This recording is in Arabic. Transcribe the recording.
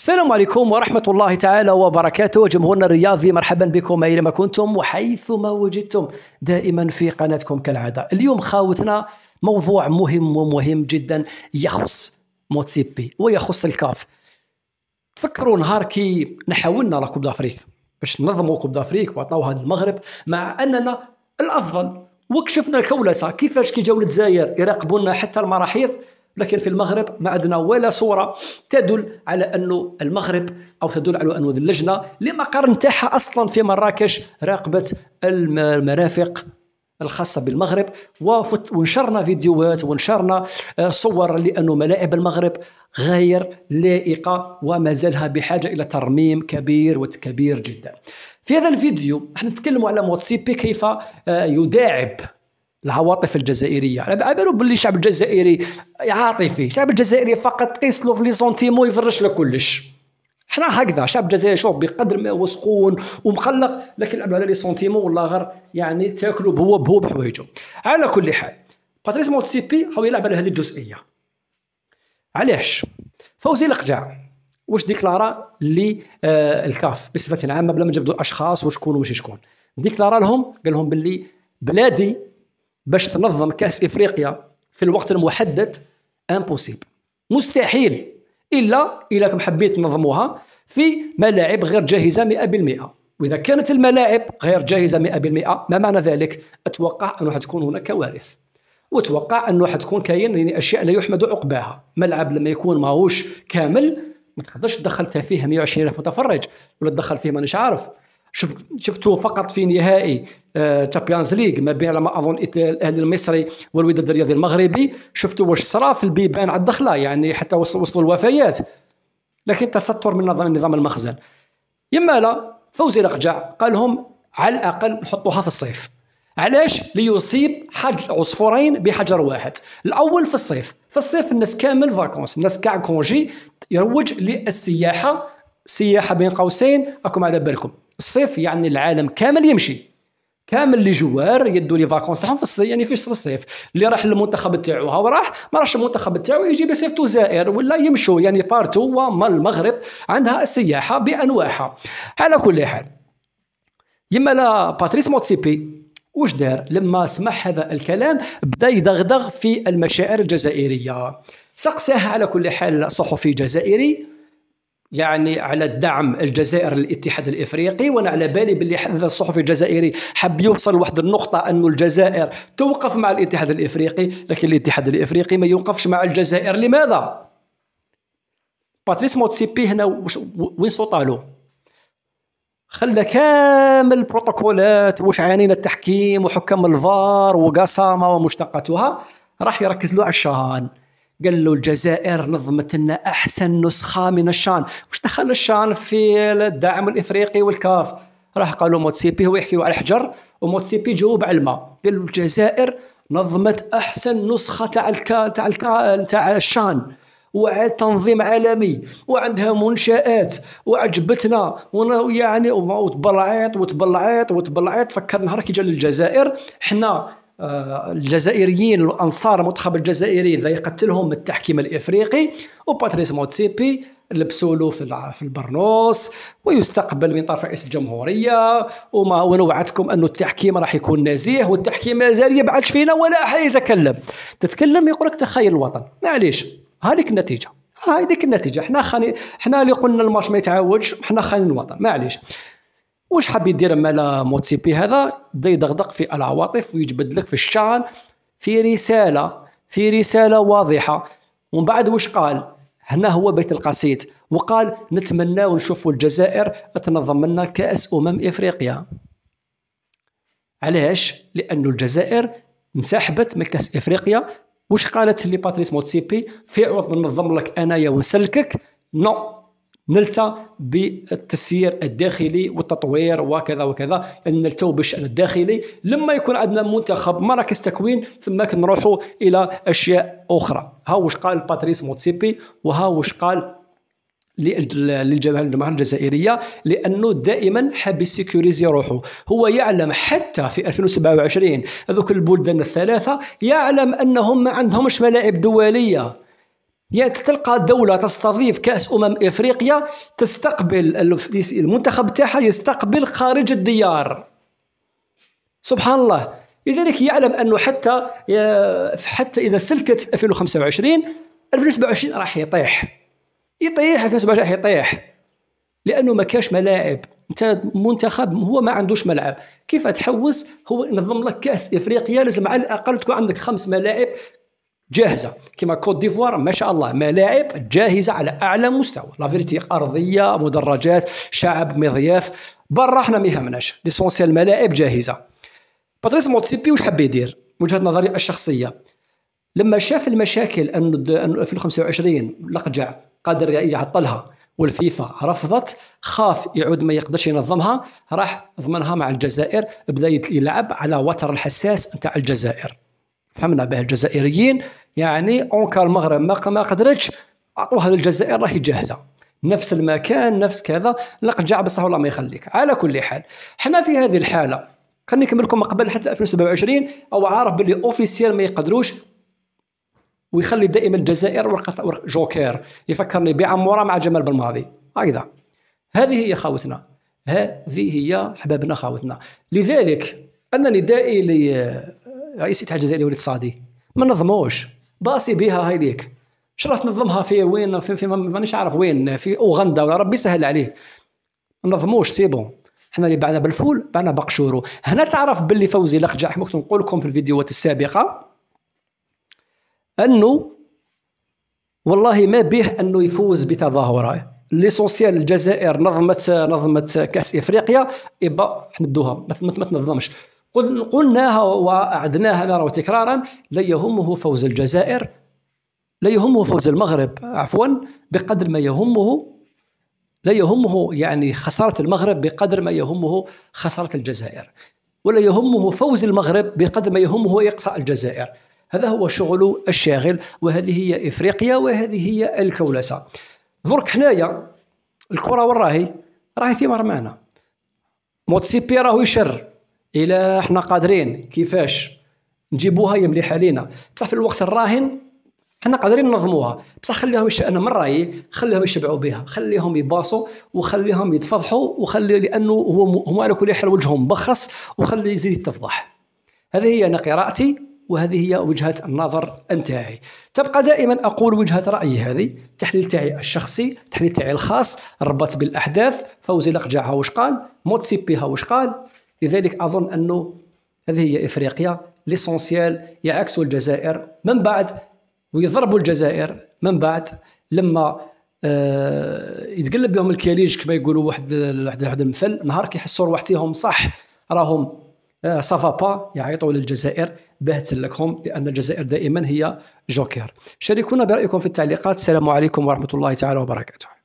السلام عليكم ورحمة الله تعالى وبركاته جمهورنا الرياضي مرحبا بكم أينما كنتم وحيثما وجدتم دائما في قناتكم كالعادة اليوم خاوتنا موضوع مهم ومهم جدا يخص موتسيبي ويخص الكاف تفكروا نهار كي نحاولنا كوب دافريك باش نظموا كوب دافريك وعطاوها للمغرب مع أننا الأفضل وكشفنا الكولسة كيفاش كي جاو الجزائر يراقبونا حتى المراحيض لكن في المغرب ما عندنا ولا صوره تدل على انه المغرب او تدل على انه اللجنه لمقر نتاعها اصلا في مراكش راقبت المرافق الخاصة بالمغرب ونشرنا فيديوهات ونشرنا آه، صور لأنه ملاعب المغرب غير لائقة ومازالها بحاجة إلى ترميم كبير وكبير جدا في هذا الفيديو احنا نتكلم على موتسيبي كيف آه، يداعب العواطف الجزائريه على يعني بالو باللي الشعب الجزائري عاطفي الشعب الجزائري فقط كيسلو إيه في لي سونتيمون يفرش لك كلش حنا هكذا الشعب الجزائري شوف بقدر ما هو سخون ومقلق لكن على لي سونتيمون والله غير يعني تاكلوا بهو بهو بحوايجو على كل حال باتريس موتسيبي هو يلعب على هذه الجزئيه علاش فوزي القجع واش ديكلارا لي آه الكاف بصفه عامه بلا ما نجبدوا الاشخاص وشكون وماشي شكون ديكلارا لهم قال لهم باللي بلادي باش تنظم كاس افريقيا في الوقت المحدد امبوسيبل مستحيل الا الا كم حبيت تنظموها في ملاعب غير جاهزه 100% واذا كانت الملاعب غير جاهزه 100% ما معنى ذلك اتوقع انه حتكون هناك كوارث واتوقع انه حتكون كاين يعني اشياء لا يحمد عقباها ملعب لما يكون ماهوش كامل ما تقدرش تدخل فيه 120 الف متفرج ولا تدخل فيه مانيش عارف شفت فقط في نهائي تشامبيونز آه، ليغ ما بين على ما اظن الاهلي المصري والوداد الرياضي المغربي شفتوا واش صرا في البيبان على الدخله يعني حتى وصلوا الوفيات لكن تستر من نظام نظام المخزن يما لا فوزي رقجع قال لهم على الاقل نحطوها في الصيف علاش ليصيب حج عصفورين بحجر واحد الاول في الصيف في الصيف الناس كامل فاكونس الناس كاع كونجي يروج للسياحه سياحه بين قوسين اكم على بالكم الصيف يعني العالم كامل يمشي كامل اللي جوار يدوا لي فاكونس تاعهم في الصيف يعني في الصيف اللي راح للمنتخب تاعو هاو راح ما راحش المنتخب تاعو يجي بيصيفطوا زائر ولا يمشوا يعني بارتو وما المغرب عندها السياحه بانواعها على كل حال يما لا باتريس موتسيبي واش دار لما سمع هذا الكلام بدا يدغدغ في المشاعر الجزائريه سقساه على كل حال صحفي جزائري يعني على الدعم الجزائر للاتحاد الافريقي وانا على بالي باللي هذا الصحفي الجزائري حب يوصل لواحد النقطه انه الجزائر توقف مع الاتحاد الافريقي لكن الاتحاد الافريقي ما يوقفش مع الجزائر لماذا باتريس موتسيبي هنا وين صوتالو خلى كامل البروتوكولات واش عانينا التحكيم وحكم الفار وقسامه ومشتقاتها راح يركز له على الشان قال له الجزائر نظمت لنا احسن نسخه من الشان واش دخل الشان في الدعم الافريقي والكاف راح قالوا موتسيبي هو يحكي على الحجر وموتسيبي جاوب على الماء قال له الجزائر نظمت احسن نسخه تاع الكا تاع الكا تاع الشان وعاد تنظيم عالمي وعندها منشآت وعجبتنا ويعني وتبلعيط وتبلعيط وتبلعيط فكر نهار كي جا للجزائر حنا آه، الجزائريين الانصار المنتخب الجزائري ذا يقتلهم التحكيم الافريقي وباتريس موتسيبي لبسوا له في في البرنوس ويستقبل من طرف رئيس الجمهوريه وما ونوعدكم انه التحكيم راح يكون نزيه والتحكيم مازال يبعث فينا ولا احد يتكلم تتكلم يقول لك تخيل الوطن معليش هذيك النتيجه هذيك النتيجه حنا خاني حنا اللي قلنا الماتش ما يتعاودش حنا خانين الوطن معليش واش حاب يدير مال موتسيبي هذا بدا يدغدق في العواطف ويجبد لك في الشعر في رساله في رساله واضحه ومن بعد واش قال هنا هو بيت القصيد وقال نتمنى ونشوف الجزائر تنظم لنا كاس امم افريقيا علاش لان الجزائر انسحبت من كاس افريقيا واش قالت لي باتريس موتسيبي في عوض ننظم لك انايا ونسلكك نو نلتا بالتسيير الداخلي والتطوير وكذا وكذا يعني نلتو بالشان الداخلي لما يكون عندنا منتخب مراكز تكوين ثم كنروحوا الى اشياء اخرى ها واش قال باتريس موتسيبي وها واش قال للجماهير الجزائريه لانه دائما حاب يسيكوريزي روحه هو يعلم حتى في 2027 هذوك البلدان الثلاثه يعلم انهم ما عندهمش ملاعب دوليه تلقى دولة تستضيف كأس أمم إفريقيا تستقبل المنتخب تاعها يستقبل خارج الديار سبحان الله لذلك يعلم أنه حتى آه، حتى إذا سلكت 2025 2027 راح يطيح يطيح 2027 راح يطيح لأنه ما كاش ملاعب انت منتخب هو ما عندوش ملعب كيف تحوس هو ينظم لك كاس افريقيا لازم على الاقل تكون عندك خمس ملاعب جاهزه كما كوت ديفوار ما شاء الله ملاعب جاهزه على اعلى مستوى لا ارضيه مدرجات شعب مضياف برا حنا ما يهمناش ليسونسيال ملاعب جاهزه باتريس موتسيبي واش حب يدير وجهه نظري الشخصيه لما شاف المشاكل ان 2025 لقجع قادر يعطلها والفيفا رفضت خاف يعود ما يقدرش ينظمها راح ضمنها مع الجزائر بدا يلعب على وتر الحساس نتاع الجزائر فهمنا به الجزائريين يعني اونكار المغرب ما ما قدرتش عطوها للجزائر راهي جاهزه نفس المكان نفس كذا لقد جاع بصح والله ما يخليك على كل حال حنا في هذه الحاله خليني نكمل لكم قبل حتى 2027 او عارف باللي اوفيسيال ما يقدروش ويخلي دائما الجزائر ورقه جوكير يفكرني بعموره مع جمال بالماضي هكذا هذه هي خاوتنا هذه هي حبابنا خاوتنا لذلك انا ندائي لرئيس الاتحاد الجزائري والاقتصادي ما نظموش باصي بها هيديك شرف تنظمها في وين في, في مانيش عارف وين في اوغندا ولا ربي يسهل عليه ما نظموش سي بون حنا اللي بعنا بالفول بعنا بقشورو هنا تعرف باللي فوزي لخجع كما كنت نقول لكم في الفيديوهات السابقه انه والله ما به انه يفوز بتظاهره ليسونسيال الجزائر نظمت نظمت كاس افريقيا يبقى حمدوها ما تنظمش قلناها وأعدناها مرة وتكرارا لا يهمه فوز الجزائر لا يهمه فوز المغرب عفوا بقدر ما يهمه لا يهمه يعني خسارة المغرب بقدر ما يهمه خسارة الجزائر ولا يهمه فوز المغرب بقدر ما يهمه إقصاء الجزائر هذا هو شغل الشاغل وهذه هي إفريقيا وهذه هي الكولسة درك حنايا الكرة وراهي راهي في مرمانا موتسيبي راهو يشر الى حنا قادرين كيفاش نجيبوها هي مليحه لينا بصح في الوقت الراهن حنا قادرين ننظموها بصح خليهم يش... انا من رايي خليهم يشبعوا بها خليهم يباصوا وخليهم يتفضحوا وخلي لانه هو هما على كل حال وجههم مبخص وخلي يزيد يتفضح هذه هي انا قراءتي وهذه هي وجهة النظر نتاعي تبقى دائما أقول وجهة رأيي هذه تحليل تاعي الشخصي تحليل تاعي الخاص ربط بالأحداث فوزي لقجعها وش قال موتسيبيها وش قال لذلك أظن أنه هذه هي إفريقيا ليسونسيال يعكس الجزائر من بعد ويضربوا الجزائر من بعد لما آه، يتقلب بهم الكاليج كما يقولوا واحد واحد واحد المثل نهار كيحسوا روحتيهم صح راهم سافا آه، با يعيطوا للجزائر باه تسلكهم لان الجزائر دائما هي جوكر شاركونا برايكم في التعليقات السلام عليكم ورحمه الله تعالى وبركاته